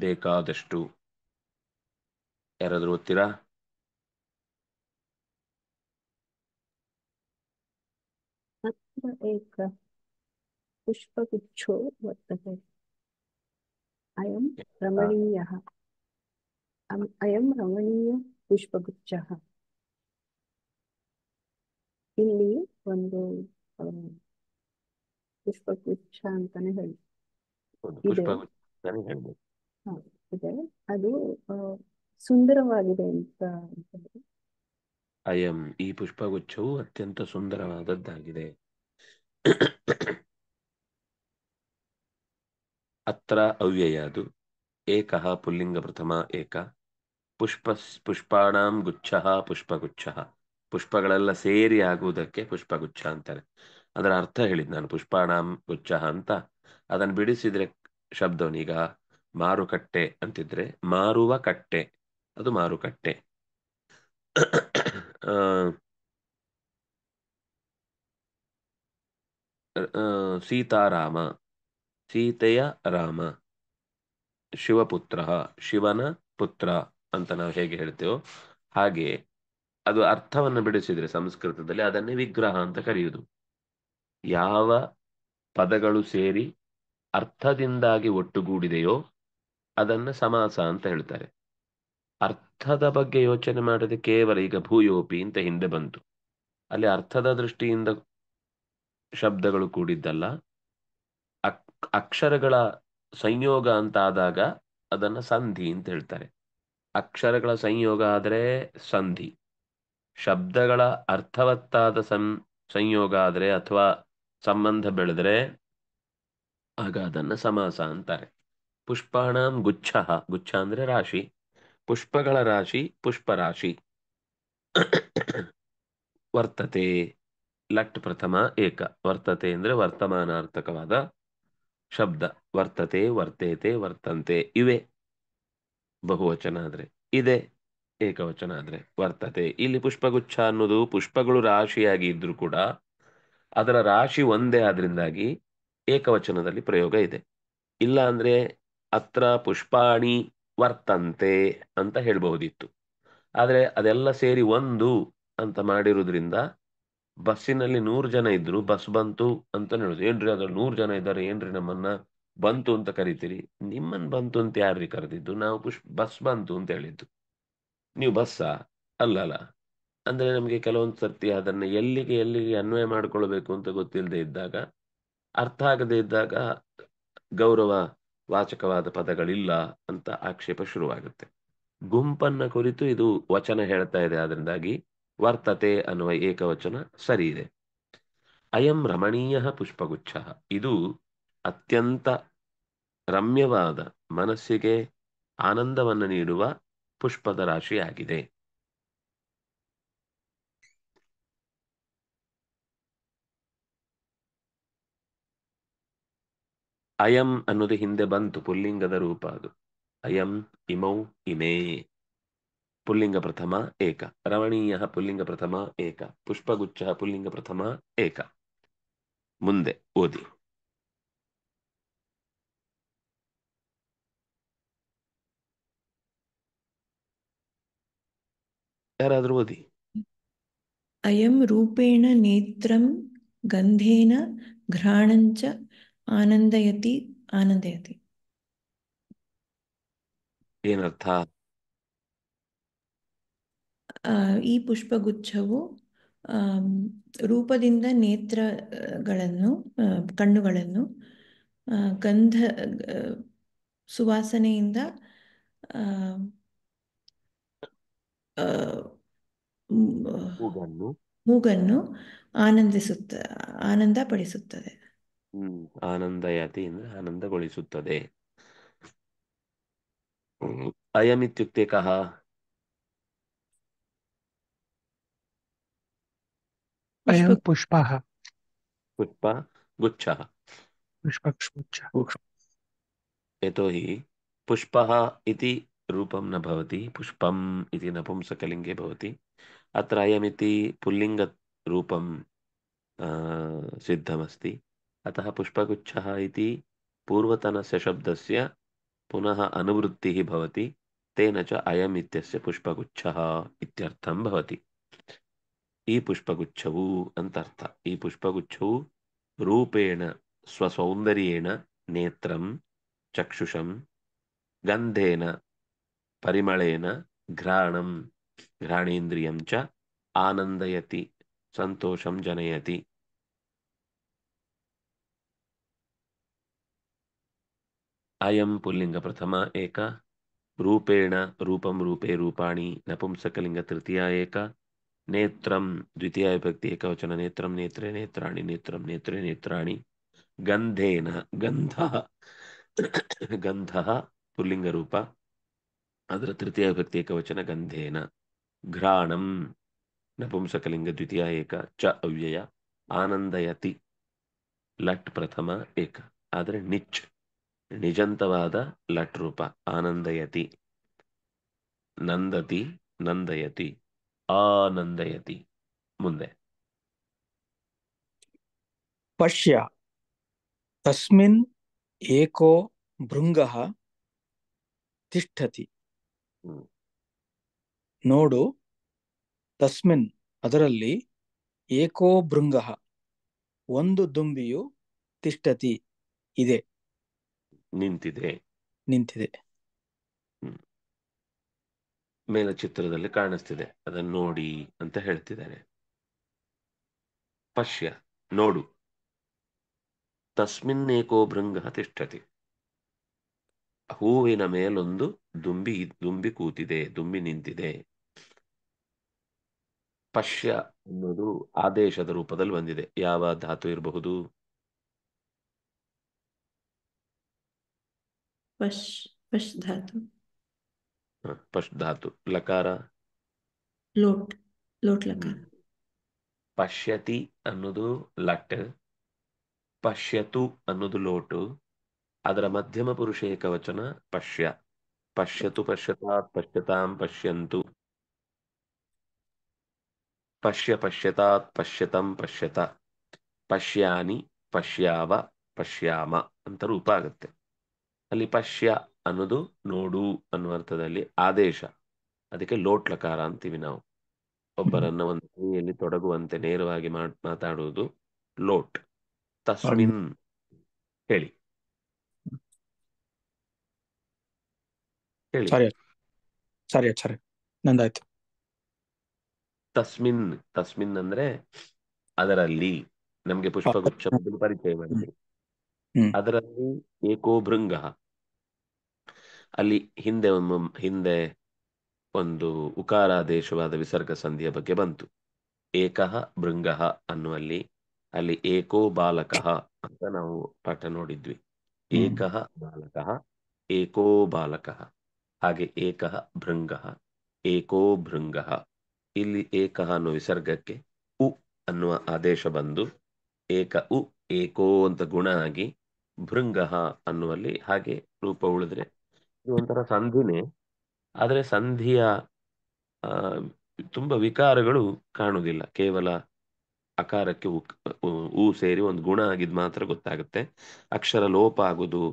ಬೇಕಾದಷ್ಟು ಯಾರಾದರೂ ಓದ್ತೀರಾ एक पुष्पगुच्छो वर्तते अयं रमणीयः अयं रमणीयपुष्पगुच्छः ಇಲ್ಲಿ ಒಂದು ಪುಷ್ಪಗುಚ್ಛ ಅಂತಾನೆ ಹೇಳಿ ಪುಷ್ಪಗುಚ್ಛ ಅಂತಾನೆ ಹೇಳ್ಬೋದು ಇದೆ ಅದು ಸುಂದರವಾಗಿದೆ ಅಂತ ಅಂತಂದ್ರೆ ಅಯಂ ಈ ಪುಷ್ಪಗುಚ್ಛವು ಅತ್ಯಂತ ಸುಂದರವಾದದ್ದಾಗಿದೆ ಅತ್ರ ಅದು ಏಕಃ ಪುಲ್ಲಿಂಗ ಪ್ರಥಮ ಏಕ ಪುಷ್ಪ ಪುಷ್ಪಾಣಾಂ ಗುಚ್ಛ ಪುಷ್ಪಗುಚ್ಛ ಪುಷ್ಪಗಳೆಲ್ಲ ಸೇರಿ ಆಗುವುದಕ್ಕೆ ಪುಷ್ಪಗುಚ್ಛ ಅಂತಾರೆ ಅದರ ಅರ್ಥ ಹೇಳಿದ್ ನಾನು ಪುಷ್ಪಾಣಾಂ ಗುಚ್ಛ ಅಂತ ಅದನ್ನು ಬಿಡಿಸಿದ್ರೆ ಶಬ್ದವನೀಗ ಮಾರುಕಟ್ಟೆ ಅಂತಿದ್ರೆ ಮಾರುವ ಕಟ್ಟೆ ಅದು ಮಾರುಕಟ್ಟೆ ಸೀತಾರಾಮ ಸೀತೆಯ ರಾಮ ಶಿವಪುತ್ರ ಶಿವನ ಪುತ್ರ ಅಂತ ನಾವು ಹೇಗೆ ಹೇಳ್ತೇವೋ ಹಾಗೆ ಅದು ಅರ್ಥವನ್ನು ಬಿಡಿಸಿದ್ರೆ ಸಂಸ್ಕೃತದಲ್ಲಿ ಅದನ್ನೇ ವಿಗ್ರಹ ಅಂತ ಕರೆಯುವುದು ಯಾವ ಪದಗಳು ಸೇರಿ ಅರ್ಥದಿಂದಾಗಿ ಒಟ್ಟುಗೂಡಿದೆಯೋ ಅದನ್ನ ಸಮಾಸ ಅಂತ ಹೇಳ್ತಾರೆ ಅರ್ಥದ ಬಗ್ಗೆ ಯೋಚನೆ ಮಾಡದೆ ಕೇವಲ ಈಗ ಭೂಯೋಪಿ ಅಂತ ಹಿಂದೆ ಬಂತು ಅಲ್ಲಿ ಅರ್ಥದ ದೃಷ್ಟಿಯಿಂದ ಶಬ್ದಗಳು ಕೂಡಿದ್ದಲ್ಲ ಅಕ್ ಅಕ್ಷರಗಳ ಸಂಯೋಗ ಅಂತ ಆದಾಗ ಅದನ್ನ ಸಂಧಿ ಅಂತ ಹೇಳ್ತಾರೆ ಅಕ್ಷರಗಳ ಸಂಯೋಗ ಆದರೆ ಸಂಧಿ ಶಬ್ದಗಳ ಅರ್ಥವತ್ತಾದ ಸಂ ಸಂಯೋಗ ಆದರೆ ಅಥವಾ ಸಂಬಂಧ ಬೆಳೆದರೆ ಆಗ ಅದನ್ನು ಸಮಾಸ ಅಂತಾರೆ ಪುಷ್ಪಾಣಾಂ ಗುಚ್ಛ ಗುಚ್ಛ ಅಂದ್ರೆ ರಾಶಿ ಪುಷ್ಪಗಳ ರಾಶಿ ರಾಶಿ ವರ್ತತೆ ಲಟ್ ಪ್ರಥಮ ಏಕ ವರ್ತತೆ ಅಂದ್ರೆ ವರ್ತಮಾನಾರ್ಥಕವಾದ ಶಬ್ದ ವರ್ತತೆ ವರ್ತೇತೆ ವರ್ತಂತೆ ಇವೆ ಬಹುವಚನ ಆದ್ರೆ ಇದೆ ಏಕವಚನ ಆದ್ರೆ ವರ್ತತೆ ಇಲ್ಲಿ ಪುಷ್ಪಗುಚ್ಛ ಅನ್ನೋದು ಪುಷ್ಪಗಳು ರಾಶಿಯಾಗಿ ಇದ್ರೂ ಕೂಡ ಅದರ ರಾಶಿ ಒಂದೇ ಆದ್ರಿಂದಾಗಿ ಏಕವಚನದಲ್ಲಿ ಪ್ರಯೋಗ ಇದೆ ಇಲ್ಲ ಅಂದ್ರೆ ಅತ್ರ ಪುಷ್ಪಾಣಿ ವರ್ತಂತೆ ಅಂತ ಹೇಳಬಹುದಿತ್ತು ಆದರೆ ಅದೆಲ್ಲ ಸೇರಿ ಒಂದು ಅಂತ ಮಾಡಿರೋದ್ರಿಂದ ಬಸ್ಸಿನಲ್ಲಿ ನೂರು ಜನ ಇದ್ರು ಬಸ್ ಬಂತು ಅಂತ ಹೇಳುದು ಏನ್ರಿ ಅದ್ರಲ್ಲಿ ನೂರು ಜನ ಇದ್ದಾರೆ ಏನ್ರಿ ನಮ್ಮನ್ನ ಬಂತು ಅಂತ ಕರಿತೀರಿ ನಿಮ್ಮನ್ ಬಂತು ಅಂತ ಯಾರ್ರಿ ಕರೆದಿದ್ದು ನಾವು ಪುಷ್ ಬಸ್ ಬಂತು ಅಂತ ಹೇಳಿದ್ದು ನೀವು ಬಸ್ಸಾ ಅಲ್ಲ ಅಂದ್ರೆ ನಮಗೆ ಕೆಲವೊಂದು ಸರ್ತಿ ಅದನ್ನ ಎಲ್ಲಿಗೆ ಎಲ್ಲಿಗೆ ಅನ್ವಯ ಮಾಡ್ಕೊಳ್ಬೇಕು ಅಂತ ಗೊತ್ತಿಲ್ಲದೆ ಇದ್ದಾಗ ಅರ್ಥ ಆಗದೆ ಇದ್ದಾಗ ಗೌರವ ವಾಚಕವಾದ ಪದಗಳಿಲ್ಲ ಅಂತ ಆಕ್ಷೇಪ ಶುರುವಾಗುತ್ತೆ ಗುಂಪನ್ನ ಕುರಿತು ಇದು ವಚನ ಹೇಳ್ತಾ ಇದೆ ಅದರಿಂದಾಗಿ ವರ್ತತೆ ಅನ್ನುವ ಏಕವಚನ ಸರಿ ಇದೆ ಅಯಂ ರಮಣೀಯ ಪುಷ್ಪಗುಚ್ಛ ಇದು ಅತ್ಯಂತ ರಮ್ಯವಾದ ಮನಸ್ಸಿಗೆ ಆನಂದವನ್ನು ನೀಡುವ ಪುಷ್ಪದ ರಾಶಿಯಾಗಿದೆ ಅಯಂ ಅನ್ನೋದು ಹಿಂದೆ ಬಂತು ಪುಲ್ಲಿಂಗದ ರೂಪ ಅದು ಅಯಂ ಇಮೌ ಇಮೇ ಪುಲ್ಲಿಂಗ ಪ್ರಥಮ ಏಕ ರಮಣೀಯ ಪುಲ್ಲಿಂಗ ಪ್ರಥಮ ಏಕ ಪುಷ್ಪಗುಚ್ಛ ಪುಲ್ಲಿಂಗ ಪ್ರಥಮ ಏಕ ಮುಂದೆ ಓದಿ ಯಾರಾದ್ರೂ ಓದಿ ಅಯಂ ರೂಪೇಣ ನೇತ್ರಂ ಗಂಧೇನ ಘ್ರಾಣಂಚ ಆನಂದಯತಿ ಆನಂದಯತಿ ಏನರ್ಥ ಈ ಪುಷ್ಪಗುಚ್ಛವು ರೂಪದಿಂದ ನೇತ್ರಗಳನ್ನು ಕಣ್ಣುಗಳನ್ನು ಗಂಧ ಸುವಾಸನೆಯಿಂದ ಮೂಗನ್ನು ಮೂಗನ್ನು ಆನಂದಿಸುತ್ತ ಆನಂದ ಪಡಿಸುತ್ತದೆ आनंदयाति ಆನಂದಯತಿ ಅಂದ್ರೆ ಆನಂದಗೊಳಿಸುತ್ತದೆ ಅಯಮಿತ್ಯುಕ್ತೆ ಕಹ पुष्प इति न भवति इति भवति सिद्धमस्ति अतः पुष्पगुच्छः इति पूर्वतनस्य शब्दस्य पुनः अनुवृत्तिः भवति तेन च अयम् इत्यस्य पुष्पगुच्छः इत्यर्थं भवति ई पुष्पगुच्छौ अन्तर्थ ई पुष्पगुच्छौ रूपेण स्वसौन्दर्येण नेत्रं चक्षुषं गन्धेन परिमळेन घ्राणं घ्राणेन्द्रियं च आनन्दयति सन्तोषं जनयति ಅಯಂ ಪುಲ್ಲಿಂಗ ಪ್ರಥಮ ಏಕ ರೂಪೇಣ ರೂಪಂ ರೂಪೇ ರೂಪಾಣಿ ನಪುಂಸಕಲಿಂಗ ತೃತೀಯ ಏಕ ನೇತ್ರಂ ದ್ವಿತೀಯ ವಿಭಕ್ತಿ ಏಕವಚನ ನೇತ್ರಂ ನೇತ್ರೇ ನೇತ್ರಾಣಿ ನೇತ್ರಂ ನೇತ್ರೇ ನೇತ್ರಾಣಿ ಗಂಧೇನ ಗಂಧ ಗಂಧ ಪುಲ್ಲಿಂಗ ರೂಪ ಅದರ ತೃತೀಯ ವಿಭಕ್ತಿ ಏಕವಚನ ಗಂಧೇನ ಘ್ರಾಣಂ ನಪುಂಸಕಲಿಂಗ ದ್ವಿತೀಯ ಏಕ ಚ ಅವ್ಯಯ ಆನಂದಯತಿ ಲಟ್ ಪ್ರಥಮ ಏಕ ಆದರೆ ನಿಚ್ ನಿಜಂತವಾದ ಲಟ್ ರೂಪ ಆನಂದಯತಿ ನಂದತಿ ನಂದಯತಿ ಆನಂದಯತಿ ಮುಂದೆ ಪಶ್ಯ ತಸ್ಮಿನ್ ಏಕೋ ಭೃಂಗ ತಿಷ್ಠತಿ ನೋಡು ತಸ್ಮಿನ್ ಅದರಲ್ಲಿ ಏಕೋ ಭೃಂಗ ಒಂದು ದುಂಬಿಯು ತಿಷ್ಟತಿ ಇದೆ ನಿಂತಿದೆ ನಿಂತಿದೆ ಮೇಲ ಚಿತ್ರದಲ್ಲಿ ಕಾಣಿಸ್ತಿದೆ ಅದನ್ನು ನೋಡಿ ಅಂತ ಹೇಳ್ತಿದ್ದಾರೆ ಪಶ್ಯ ನೋಡು ತಸ್ಮಿನ್ನೇಕೋ ಭೃಂಗ ತಿಷ್ಟತಿ ಹೂವಿನ ಮೇಲೊಂದು ದುಂಬಿ ದುಂಬಿ ಕೂತಿದೆ ದುಂಬಿ ನಿಂತಿದೆ ಪಶ್ಯ ಅನ್ನೋದು ಆದೇಶದ ರೂಪದಲ್ಲಿ ಬಂದಿದೆ ಯಾವ ಧಾತು ಇರಬಹುದು ಪಶ್ ಪಶ್ ಧಾತು ಪಶ್ ಧಾತು ಲಕಾರ ಲೋಟ್ ಲೋಟ್ ಲಕಾರ ಪಶ್ಯತಿ ಅನ್ನೋದು ಲಟ್ ಪಶ್ಯತು ಅನ್ನೋದು ಲೋಟು ಅದರ ಮಧ್ಯಮ ಪುರುಷ ಏಕವಚನ ಪಶ್ಯ ಪಶ್ಯತು ಪಶ್ಯತಾತ್ ಪಶ್ಯತಾಂ ಪಶ್ಯಂತು ಪಶ್ಯ ಪಶ್ಯತಾತ್ ಪಶ್ಯತಂ ಪಶ್ಯತ ಪಶ್ಯಾನಿ ಪಶ್ಯಾವ ಪಶ್ಯಾಮ ಅಂತ ರೂಪ ಆಗುತ್ತೆ ಅಲ್ಲಿ ಪಶ್ಯ ಅನ್ನೋದು ನೋಡು ಅರ್ಥದಲ್ಲಿ ಆದೇಶ ಅದಕ್ಕೆ ಲೋಟ್ಲಕಾರ ಅಂತೀವಿ ನಾವು ಒಬ್ಬರನ್ನ ಒಂದು ಕ್ರಿಯೆಯಲ್ಲಿ ತೊಡಗುವಂತೆ ನೇರವಾಗಿ ಮಾತಾಡುವುದು ಲೋಟ್ ತಸ್ಮಿನ್ ಹೇಳಿ ಸರಿ ಸರಿ ಸರಿ ತಸ್ಮಿನ್ ತಸ್ಮಿನ್ ಅಂದ್ರೆ ಅದರಲ್ಲಿ ನಮ್ಗೆ ಪುಷ್ಪಗುಚ್ಛ [LAUGHS] ಪರಿಚಯ ಮಾಡಿದ್ರು ಅದರಲ್ಲಿ ಏಕೋ ಭೃಂಗ ಅಲ್ಲಿ ಹಿಂದೆ ಒಂದು ಹಿಂದೆ ಒಂದು ಉಕಾರಾದೇಶವಾದ ವಿಸರ್ಗ ಸಂಧಿಯ ಬಗ್ಗೆ ಬಂತು ಏಕಃ ಭೃಂಗ ಅನ್ನುವಲ್ಲಿ ಅಲ್ಲಿ ಏಕೋ ಬಾಲಕ ಅಂತ ನಾವು ಪಾಠ ನೋಡಿದ್ವಿ ಏಕಃ ಬಾಲಕ ಏಕೋ ಬಾಲಕ ಹಾಗೆ ಏಕಃ ಭೃಂಗ ಏಕೋ ಭೃಂಗ ಇಲ್ಲಿ ಏಕ ಅನ್ನುವ ವಿಸರ್ಗಕ್ಕೆ ಉ ಅನ್ನುವ ಆದೇಶ ಬಂದು ಏಕ ಉ ಏಕೋ ಅಂತ ಗುಣ ಆಗಿ ಭೃಂಗ ಅನ್ನುವಲ್ಲಿ ಹಾಗೆ ರೂಪ ಉಳಿದ್ರೆ ಇದು ಒಂಥರ ಸಂಧಿನೇ ಆದರೆ ಸಂಧಿಯ ತುಂಬಾ ವಿಕಾರಗಳು ಕಾಣುವುದಿಲ್ಲ ಕೇವಲ ಅಕಾರಕ್ಕೆ ಹೂ ಸೇರಿ ಒಂದು ಗುಣ ಆಗಿದ್ ಮಾತ್ರ ಗೊತ್ತಾಗುತ್ತೆ ಅಕ್ಷರ ಲೋಪ ಆಗುದು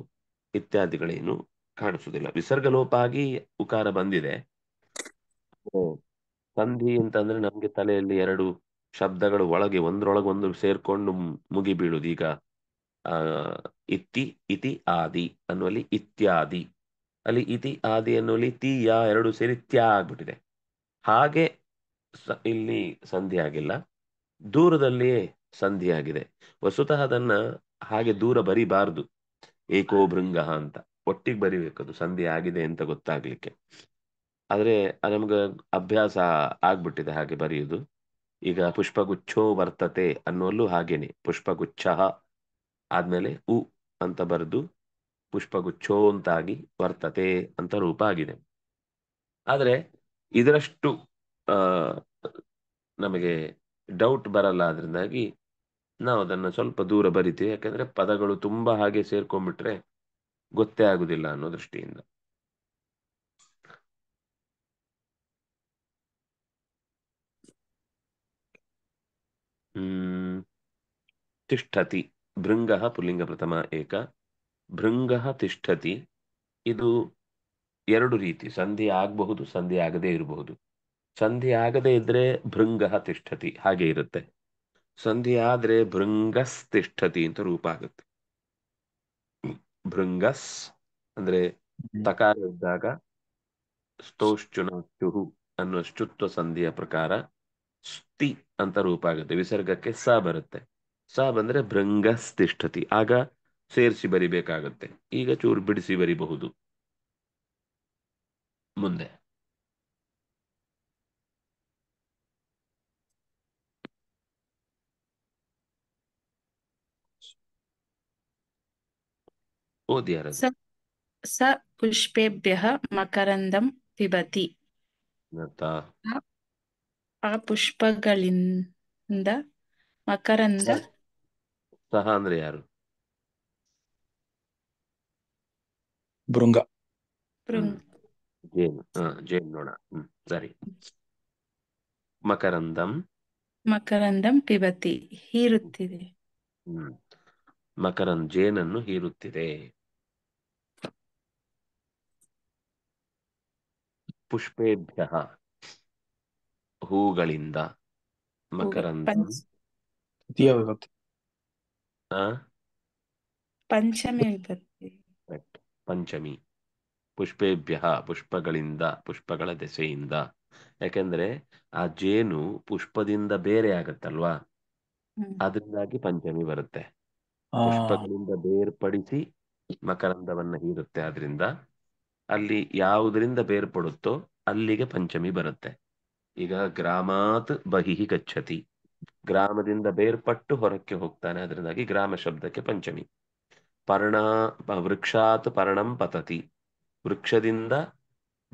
ಇತ್ಯಾದಿಗಳೇನು ಕಾಣಿಸುದಿಲ್ಲ ವಿಸರ್ಗ ಲೋಪ ಆಗಿ ಉಕಾರ ಬಂದಿದೆ ಸಂಧಿ ಅಂತಂದ್ರೆ ನಮ್ಗೆ ತಲೆಯಲ್ಲಿ ಎರಡು ಶಬ್ದಗಳು ಒಳಗೆ ಒಂದ್ರೊಳಗೆ ಒಂದು ಸೇರ್ಕೊಂಡು ಮುಗಿಬೀಳುದು ಈಗ ಆ ಇತ್ತಿ ಇತಿ ಆದಿ ಅನ್ನುವಲ್ಲಿ ಇತ್ಯಾದಿ ಅಲ್ಲಿ ಇತಿ ಆದಿ ಅನ್ನುವಲ್ಲಿ ತೀಯ ಎರಡು ಸೇರಿ ತ್ಯ ಆಗ್ಬಿಟ್ಟಿದೆ ಹಾಗೆ ಇಲ್ಲಿ ಸಂಧಿ ಆಗಿಲ್ಲ ದೂರದಲ್ಲಿಯೇ ಸಂಧಿ ಆಗಿದೆ ವಸ್ತುತಃ ಅದನ್ನ ಹಾಗೆ ದೂರ ಬರಿಬಾರ್ದು ಏಕೋ ಭೃಂಗ ಅಂತ ಒಟ್ಟಿಗೆ ಬರಿಬೇಕದು ಸಂಧಿ ಆಗಿದೆ ಅಂತ ಗೊತ್ತಾಗ್ಲಿಕ್ಕೆ ಆದ್ರೆ ನಮ್ಗೆ ಅಭ್ಯಾಸ ಆಗ್ಬಿಟ್ಟಿದೆ ಹಾಗೆ ಬರೆಯುವುದು ಈಗ ಪುಷ್ಪಗುಚ್ಛೋ ವರ್ತತೆ ಅನ್ನೋಲ್ಲೂ ಹಾಗೇನೆ ಪುಷ್ಪಗುಚ್ಛ ಆದ್ಮೇಲೆ ಉ ಅಂತ ಬರೆದು ಪುಷ್ಪಗುಚ್ಛೋ ಅಂತಾಗಿ ವರ್ತತೆ ಅಂತ ರೂಪ ಆಗಿದೆ ಆದರೆ ಇದರಷ್ಟು ನಮಗೆ ಡೌಟ್ ಬರಲ್ಲ ಅದರಿಂದಾಗಿ ನಾವು ಅದನ್ನು ಸ್ವಲ್ಪ ದೂರ ಬರಿತೀವಿ ಯಾಕಂದರೆ ಪದಗಳು ತುಂಬ ಹಾಗೆ ಸೇರ್ಕೊಂಡ್ಬಿಟ್ರೆ ಗೊತ್ತೇ ಆಗುದಿಲ್ಲ ಅನ್ನೋ ದೃಷ್ಟಿಯಿಂದ ಹ್ಮ್ ತಿಷ್ಟತಿ ಭೃಂಗ ಪುಲ್ಲಿಂಗ ಪ್ರಥಮ ಏಕ ಭೃಂಗ ತಿಷ್ಠತಿ ಇದು ಎರಡು ರೀತಿ ಸಂಧಿ ಆಗಬಹುದು ಸಂಧಿ ಆಗದೇ ಇರಬಹುದು ಸಂಧಿ ಆಗದೇ ಇದ್ರೆ ಭೃಂಗ ತಿಷ್ಠತಿ ಹಾಗೆ ಇರುತ್ತೆ ಸಂಧಿ ಆದ್ರೆ ತಿಷ್ಠತಿ ಅಂತ ರೂಪ ಆಗುತ್ತೆ ಭೃಂಗಸ್ ಅಂದ್ರೆ ತಕಾರ ಇದ್ದಾಗ ಸ್ತೋಶ್ಚುನಾಚ್ಯುಹು ಅನ್ನೋ ಶುತ್ವ ಸಂಧಿಯ ಪ್ರಕಾರ ಸ್ತಿ ಅಂತ ರೂಪ ಆಗುತ್ತೆ ವಿಸರ್ಗಕ್ಕೆ ಸ ಬರುತ್ತೆ ಸ ಬಂದರೆ ಭೃಂಗಸ್ತಿಷ್ಠತಿ ಆಗ ಸೇರಿಸಿ ಬರಿಬೇಕಾಗತ್ತೆ ಈಗ ಚೂರು ಬಿಡಿಸಿ ಬರಿಬಹುದು ಮುಂದೆ ಸ ಪುಷ್ಪೇಭ್ಯ ಮಕರಂದಂ ಪಿಬತಿ ಆ ಪುಷ್ಪಗಳಿಂದ ಮಕರಂದ ಸಹ ಅಂದ್ರೆ ಯಾರು ಭೃಂಗ ಜೇನು ಜೇನು ಹ್ಮ್ ಸರಿ ಮಕರಂದಂ ಮಕರಂದಂ ಪಿಬತಿ ಹೀರುತ್ತಿದೆ ಹ್ಮ್ ಜೇನನ್ನು ಹೀರುತ್ತಿದೆ ಪುಷ್ಪೇಭ್ಯ ಹೂಗಳಿಂದ ಮಕರಂದಂ ತೃತೀಯ ವಿಭಕ್ತಿ ಪಂಚಮಿ ವಿಭಕ್ತಿ ಪಂಚಮಿ ಪುಷ್ಪೇಭ್ಯ ಪುಷ್ಪಗಳಿಂದ ಪುಷ್ಪಗಳ ದೆಸೆಯಿಂದ ಯಾಕೆಂದ್ರೆ ಆ ಜೇನು ಪುಷ್ಪದಿಂದ ಬೇರೆ ಆಗತ್ತಲ್ವಾ ಅದರಿಂದಾಗಿ ಪಂಚಮಿ ಬರುತ್ತೆ ಪುಷ್ಪಗಳಿಂದ ಬೇರ್ಪಡಿಸಿ ಮಕರಂದವನ್ನ ಹೀರುತ್ತೆ ಆದ್ರಿಂದ ಅಲ್ಲಿ ಯಾವುದರಿಂದ ಬೇರ್ಪಡುತ್ತೋ ಅಲ್ಲಿಗೆ ಪಂಚಮಿ ಬರುತ್ತೆ ಈಗ ಗ್ರಾಮಾತ್ ಬಹಿಹಿ ಗಚ್ಚತಿ ಗ್ರಾಮದಿಂದ ಬೇರ್ಪಟ್ಟು ಹೊರಕ್ಕೆ ಹೋಗ್ತಾನೆ ಅದರಿಂದಾಗಿ ಗ್ರಾಮ ಶಬ್ದಕ್ಕೆ ಪಂಚಮಿ ಪರ್ಣ ವೃಕ್ಷಾತ್ ಪರ್ಣಂ ಪತತಿ ವೃಕ್ಷದಿಂದ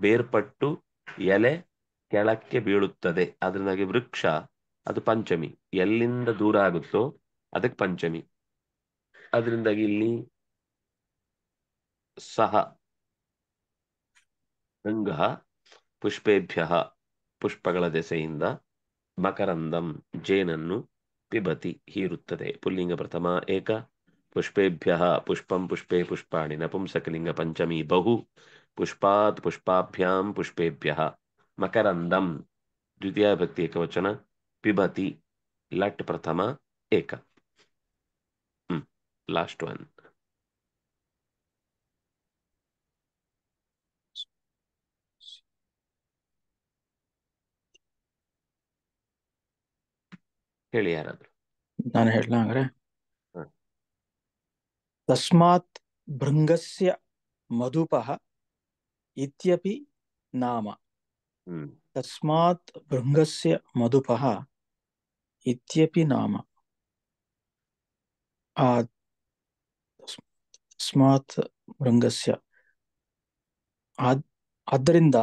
ಬೇರ್ಪಟ್ಟು ಎಲೆ ಕೆಳಕ್ಕೆ ಬೀಳುತ್ತದೆ ಅದರಿಂದಾಗಿ ವೃಕ್ಷ ಅದು ಪಂಚಮಿ ಎಲ್ಲಿಂದ ದೂರ ಆಗುತ್ತೋ ಅದಕ್ಕೆ ಪಂಚಮಿ ಅದರಿಂದಾಗಿ ಇಲ್ಲಿ ಸಹ ಗಂಗ ಪುಷ್ಪೇಭ್ಯ ಪುಷ್ಪಗಳ ದೆಸೆಯಿಂದ ಮಕರಂದಂ ಜೇನನ್ನು ಪಿಬತಿ ಹೀರುತ್ತದೆ ಪುಲ್ಲಿಂಗ ಪ್ರಥಮ ಏಕ ಪುಷ್ಪೇಭ್ಯ ಪುಷ್ಪಂ ಪುಷ್ಪೇ ಪುಷ್ಪಾಣಿ ನಪುಂಸಕಲಿಂಗ ಪಂಚಮಿ ಬಹು ಪುಷ್ಪಾತ್ ಪುಷ್ಪಾಭ್ಯಾಂ ಪುಷ್ಪೇಭ್ಯ ಮಕರಂದಂ ದ್ವಿತೀಯ ಭಕ್ತಿ ಏಕವಚನ ಪಿಬತಿ ಲಟ್ ಪ್ರಥಮ ಏಕ ಲಾಸ್ಟ್ ಒನ್ ಹೇಳಿ ಯಾರಾದ್ರು ನಾನು ಹೇಳ ತಸ್ಮಾತ್ ಭೃಂಗಸ್ಯ ಮಧುಪಃ ಇತ್ಯಪಿ ನಾಮ ತಸ್ಮಾತ್ ಭೃಂಗಸ್ಯ ಮಧುಪಃ ಇತ್ಯಪಿ ನಾಮ ಆ ತಸ್ಮಾತ್ ಭೃಂಗಸ್ಯ ಆದ್ದರಿಂದ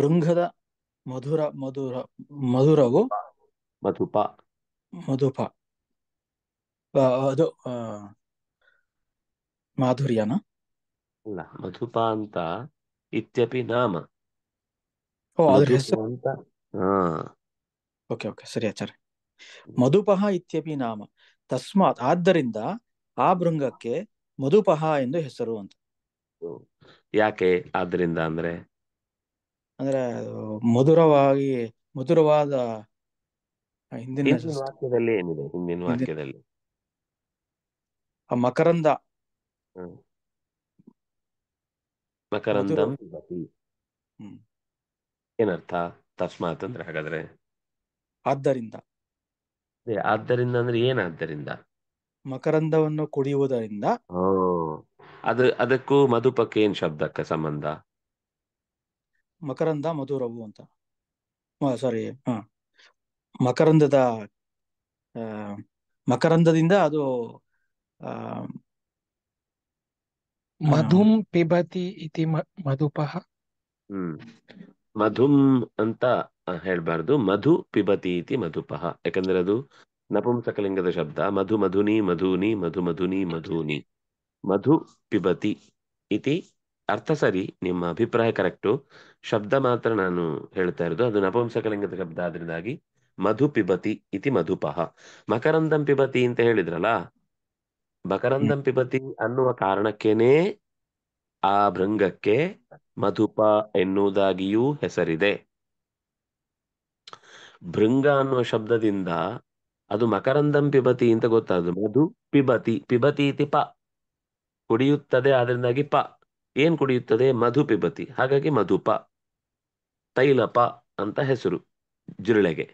ಭೃಂಗದ ಮಧುರ ಮಧುರ ಮಧುರವು ಮಧುಪ ಮಧುಪ ಅದು ಮಾಧುರ್ಯನ ಅಲ್ಲ ಮಧುಪ ಅಂತ ಇತ್ಯಪಿ ನಾಮ ಓಕೆ ಓಕೆ ಸರಿ ಆಚಾರ್ಯ ಮಧುಪಹ ಇತ್ಯಪಿ ನಾಮ ತಸ್ಮಾತ್ ಆದ್ದರಿಂದ ಆ ಭೃಂಗಕ್ಕೆ ಮಧುಪಹ ಎಂದು ಹೆಸರು ಅಂತ ಯಾಕೆ ಆದ್ರಿಂದ ಅಂದ್ರೆ ಅಂದ್ರೆ ಮಧುರವಾಗಿ ಮಧುರವಾದ ಹಿಂದಿನ ವಾಕ್ಯದಲ್ಲಿ ಏನಿದೆ ಹಿಂದಿನ ವಾಕ್ಯದಲ್ಲಿ ಆ ಮಕರಂದ ಮಕರಂದಂ ಏನರ್ಥ ತಸ್ಮಾತ್ ಅಂದ್ರೆ ಹಾಗಾದ್ರೆ ಆದ್ದರಿಂದ ಆದ್ದರಿಂದ ಅಂದ್ರೆ ಏನ್ ಆದ್ದರಿಂದ ಮಕರಂದವನ್ನು ಕುಡಿಯುವುದರಿಂದ ಅದು ಅದಕ್ಕೂ ಮಧುಪಕ್ಕೆ ಏನ್ ಶಬ್ದಕ್ಕೆ ಸಂಬಂಧ ಮಕರಂದ ಮಧುರವು ಅಂತ ಸಾರಿ ಹಾ ಮಕರಂದದ ಮಕರಂದದಿಂದ ಅದು ಮಧುಂ ಪಿಬತಿ ಇತಿ ಮಧುಪಹ ಮಧುಂ ಅಂತ ಹೇಳ್ಬಾರ್ದು ಮಧು ಪಿಬತಿ ಇತಿ ಮಧುಪಹ ಯಾಕಂದ್ರೆ ಅದು ನಪುಂಸಕಲಿಂಗದ ಶಬ್ದ ಮಧು ಮಧುನಿ ಮಧುನಿ ಮಧು ಮಧುನಿ ಮಧುನಿ ಮಧು ಪಿಬತಿ ಇತಿ ಅರ್ಥ ಸರಿ ನಿಮ್ಮ ಅಭಿಪ್ರಾಯ ಕರೆಕ್ಟು ಶಬ್ದ ಮಾತ್ರ ನಾನು ಹೇಳ್ತಾ ಇರೋದು ಅದು ನಪುಂಸಕಲಿಂಗದ ಶಬ್ದ ಆದ್ರಿಂದಾಗಿ ಮಧು ಪಿಬತಿ ಇತಿ ಮಧುಪಃ ಮಕರಂದಂ ಪಿಬತಿ ಅಂತ ಹೇಳಿದ್ರಲ್ಲ ಮಕರಂದಂ ಪಿಬತಿ ಅನ್ನುವ ಕಾರಣಕ್ಕೇನೆ ಆ ಭೃಂಗಕ್ಕೆ ಮಧುಪ ಎನ್ನುವುದಾಗಿಯೂ ಹೆಸರಿದೆ ಭೃಂಗ ಅನ್ನುವ ಶಬ್ದದಿಂದ ಅದು ಮಕರಂದಂ ಪಿಬತಿ ಅಂತ ಗೊತ್ತಾಗದು ಮಧು ಪಿಬತಿ ಪಿಬತಿ ಇತಿ ಪ ಕುಡಿಯುತ್ತದೆ ಅದರಿಂದಾಗಿ ಪ ಏನ್ ಕುಡಿಯುತ್ತದೆ ಮಧು ಪಿಬತಿ ಹಾಗಾಗಿ ಮಧುಪ ತೈಲಪ ಅಂತ ಹೆಸರು ಜಿರಳೆಗೆ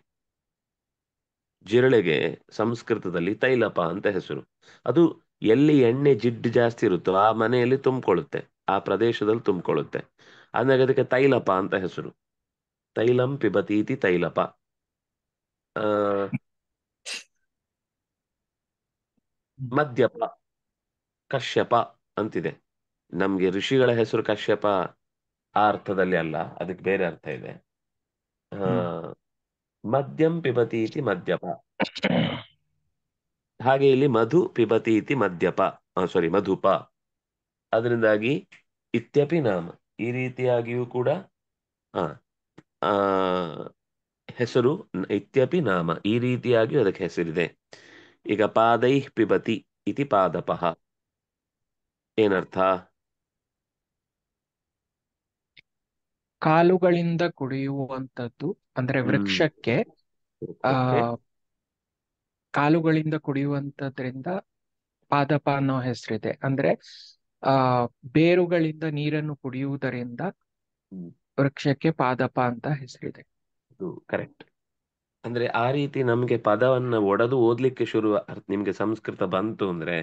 ಜಿರಳೆಗೆ ಸಂಸ್ಕೃತದಲ್ಲಿ ತೈಲಪ ಅಂತ ಹೆಸರು ಅದು ಎಲ್ಲಿ ಎಣ್ಣೆ ಜಿಡ್ಡು ಜಾಸ್ತಿ ಇರುತ್ತೋ ಆ ಮನೆಯಲ್ಲಿ ತುಂಬಿಕೊಳ್ಳುತ್ತೆ ಆ ಪ್ರದೇಶದಲ್ಲಿ ತುಂಬಿಕೊಳ್ಳುತ್ತೆ ಅಂದಾಗ ಅದಕ್ಕೆ ತೈಲಪ ಅಂತ ಹೆಸರು ತೈಲಂ ಪಿಬತೀತಿ ತೈಲಪ ಆ ಮದ್ಯಪ ಕಶ್ಯಪ ಅಂತಿದೆ ನಮ್ಗೆ ಋಷಿಗಳ ಹೆಸರು ಕಶ್ಯಪ ಆ ಅರ್ಥದಲ್ಲಿ ಅಲ್ಲ ಅದಕ್ಕೆ ಬೇರೆ ಅರ್ಥ ಇದೆ ಮದ್ಯಂ ಪಿಬತಿ ಇತಿ ಮದ್ಯಪ [COUGHS] ಹಾಗೆ ಇಲ್ಲಿ ಮಧು ಪಿಬತಿ ಇತಿ ಮದ್ಯಪ ಸಾರಿ ಮಧುಪ ಅದರಿಂದಾಗಿ ಇತ್ಯಪಿ ನಾಮ ಈ ರೀತಿಯಾಗಿಯೂ ಕೂಡ ಆ ಹೆಸರು ಇತ್ಯಪಿ ನಾಮ ಈ ರೀತಿಯಾಗಿ ಅದಕ್ಕೆ ಹೆಸರಿದೆ ಈಗ ಪಾದೈ ಪಿಬತಿ ಇತಿ ಪಾದಪ ಏನರ್ಥ ಕಾಲುಗಳಿಂದ ಕುಡಿಯುವಂತದ್ದು ಅಂದ್ರೆ ವೃಕ್ಷಕ್ಕೆ ಆ ಕಾಲುಗಳಿಂದ ಕುಡಿಯುವಂಥದ್ರಿಂದ ಪಾದಪ ಅನ್ನೋ ಹೆಸರಿದೆ ಅಂದ್ರೆ ಆ ಬೇರುಗಳಿಂದ ನೀರನ್ನು ಕುಡಿಯುವುದರಿಂದ ವೃಕ್ಷಕ್ಕೆ ಪಾದಪ ಅಂತ ಹೆಸರಿದೆ ಕರೆಕ್ಟ್ ಅಂದ್ರೆ ಆ ರೀತಿ ನಮ್ಗೆ ಪದವನ್ನ ಒಡೆದು ಓದ್ಲಿಕ್ಕೆ ಶುರು ನಿಮ್ಗೆ ಸಂಸ್ಕೃತ ಬಂತು ಅಂದ್ರೆ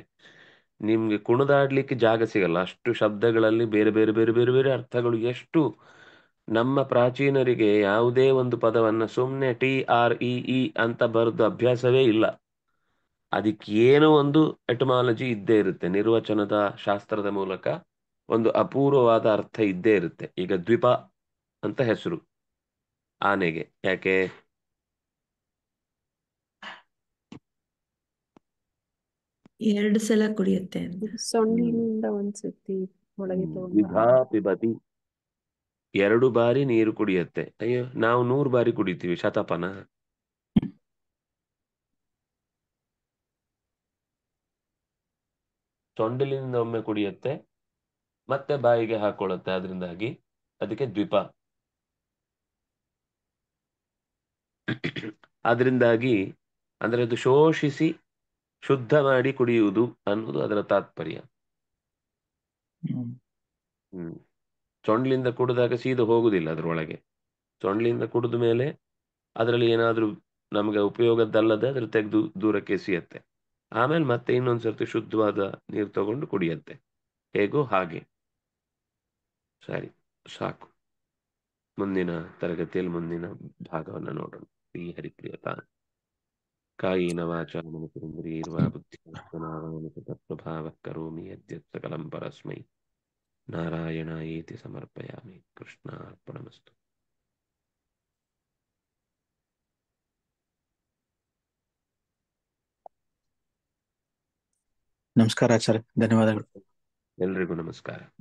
ನಿಮ್ಗೆ ಕುಣಿದಾಡ್ಲಿಕ್ಕೆ ಜಾಗ ಸಿಗಲ್ಲ ಅಷ್ಟು ಶಬ್ದಗಳಲ್ಲಿ ಬೇರೆ ಬೇರೆ ಬೇರೆ ಬೇರೆ ಬೇರೆ ಅರ್ಥಗಳು ಎಷ್ಟು ನಮ್ಮ ಪ್ರಾಚೀನರಿಗೆ ಯಾವುದೇ ಒಂದು ಪದವನ್ನ ಸುಮ್ಮನೆ ಟಿ ಆರ್ ಇ ಇ ಅಂತ ಬರೆದು ಅಭ್ಯಾಸವೇ ಇಲ್ಲ ಅದಕ್ಕೆ ಏನೋ ಒಂದು ಎಟಮಾಲಜಿ ಇದ್ದೇ ಇರುತ್ತೆ ನಿರ್ವಚನದ ಶಾಸ್ತ್ರದ ಮೂಲಕ ಒಂದು ಅಪೂರ್ವವಾದ ಅರ್ಥ ಇದ್ದೇ ಇರುತ್ತೆ ಈಗ ದ್ವಿಪ ಅಂತ ಹೆಸರು ಆನೆಗೆ ಯಾಕೆ ಎರಡು ಸಲ ಕುಡಿಯುತ್ತೆ ಎರಡು ಬಾರಿ ನೀರು ಕುಡಿಯತ್ತೆ ಅಯ್ಯೋ ನಾವು ನೂರು ಬಾರಿ ಕುಡಿತೀವಿ ಶತಪನ ತೊಂಡಲಿನಿಂದ ಒಮ್ಮೆ ಕುಡಿಯತ್ತೆ ಮತ್ತೆ ಬಾಯಿಗೆ ಹಾಕೊಳ್ಳುತ್ತೆ ಅದರಿಂದಾಗಿ ಅದಕ್ಕೆ ದ್ವಿಪ ಅದರಿಂದಾಗಿ ಅಂದ್ರೆ ಅದು ಶೋಷಿಸಿ ಶುದ್ಧ ಮಾಡಿ ಕುಡಿಯುವುದು ಅನ್ನೋದು ಅದರ ತಾತ್ಪರ್ಯ ಹ್ಮ್ ಸೊಂಡ್ಲಿಂದ ಕುಡಿದಾಗ ಸೀದ ಹೋಗುದಿಲ್ಲ ಅದರೊಳಗೆ ಸೊಂಡ್ಲಿಂದ ಕುಡಿದ ಮೇಲೆ ಅದರಲ್ಲಿ ಏನಾದರೂ ನಮಗೆ ಉಪಯೋಗದ್ದಲ್ಲದೆ ಅದ್ರ ತೆಗೆದು ದೂರಕ್ಕೆ ಸಿಯತ್ತೆ ಆಮೇಲೆ ಮತ್ತೆ ಇನ್ನೊಂದು ಸರ್ತಿ ಶುದ್ಧವಾದ ನೀರು ತಗೊಂಡು ಕುಡಿಯತ್ತೆ ಹೇಗೋ ಹಾಗೆ ಸರಿ ಸಾಕು ಮುಂದಿನ ತರಗತಿಯಲ್ಲಿ ಮುಂದಿನ ಭಾಗವನ್ನು ನೋಡೋಣ ಶ್ರೀ ಹರಿಪ್ರಿಯತ ಕಾಯಿನ ವಾಚ ಮನಸೇಂದ್ರಿಯರ್ವಾ ಬುದ್ಧಿ ಪ್ರಭಾವ ಕರೋಮಿ ಅದ್ಯ ಸಕಲಂ నారాయణ ఏతి సమర్పయామి కృష్ణ అర్పణమస్తు ನಮಸ್ಕಾರ ಆಚಾರ್ಯ ಧನ್ಯವಾದಗಳು ಎಲ್ರಿಗೂ ನಮಸ್ಕಾರ